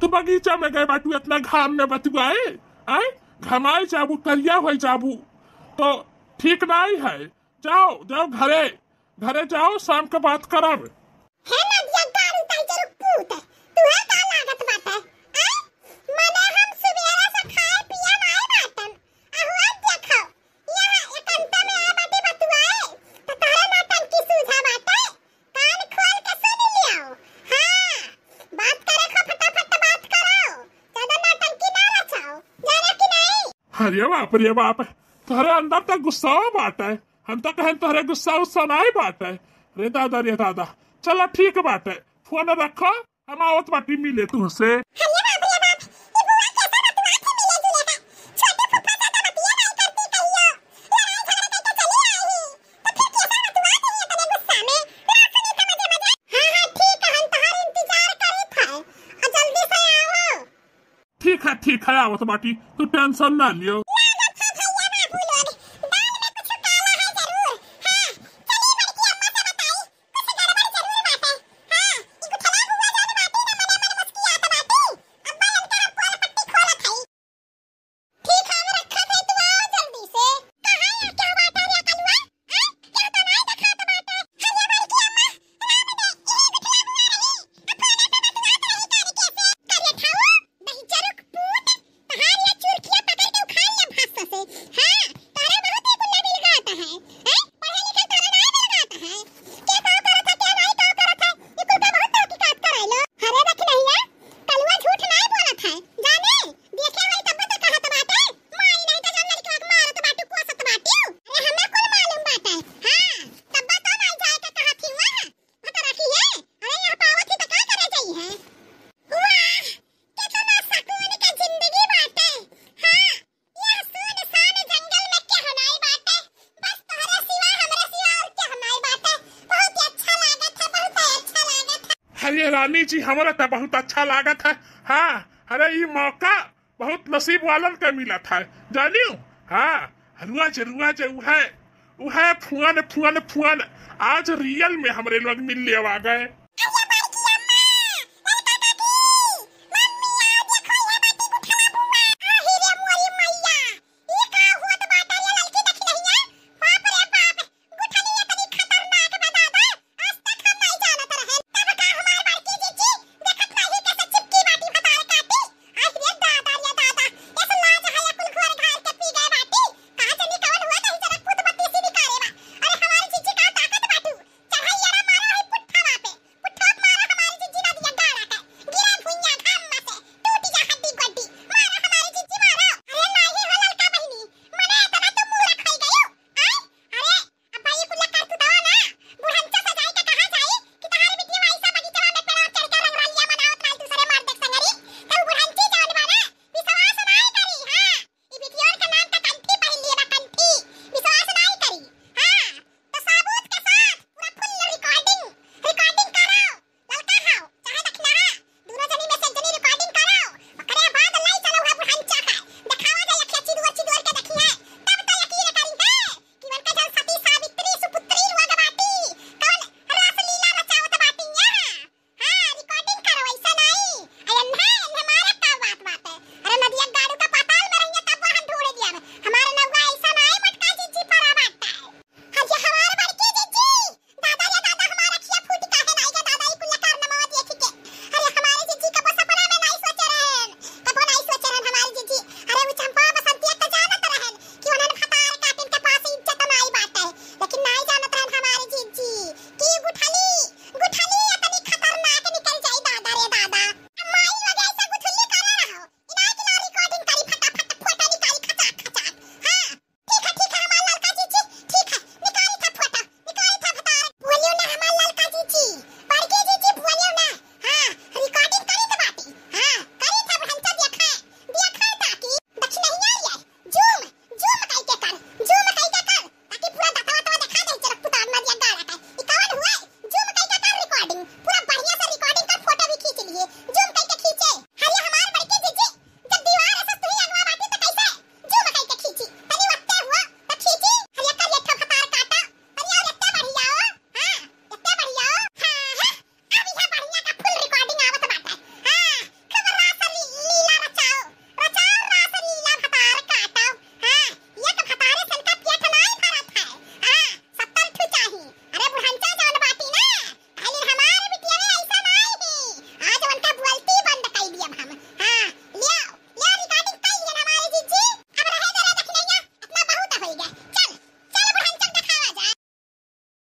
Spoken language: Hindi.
तो बगीचा में गए बाटू इतना घाम में बतुआए आए घमाए जाबू करिया हो जाबू तो ठीक नहीं है जाओ जाओ घरे घरे जाओ शाम के बात करब अरे बाप रे बाप तुहरे अंदर तक तो गुस्साओ बाट है हम तो कहें तुहरे गुस्सा उस्सा ही बाट है रे दादा रे दादा चलो ठीक बाट है फोन रखो हम आओ तो बाटी मिले तुमसे ठीक है आवाज बाटी तू टेंशन ना लियो रानी जी हमारा तो बहुत अच्छा लागत है हाँ अरे ये मौका बहुत नसीब वालन का मिला था जानियो हाँ हलुआ जे रुआ जे वह वह फुआन फुआन फुआन आज रियल में हमारे लोग मिलने आ गए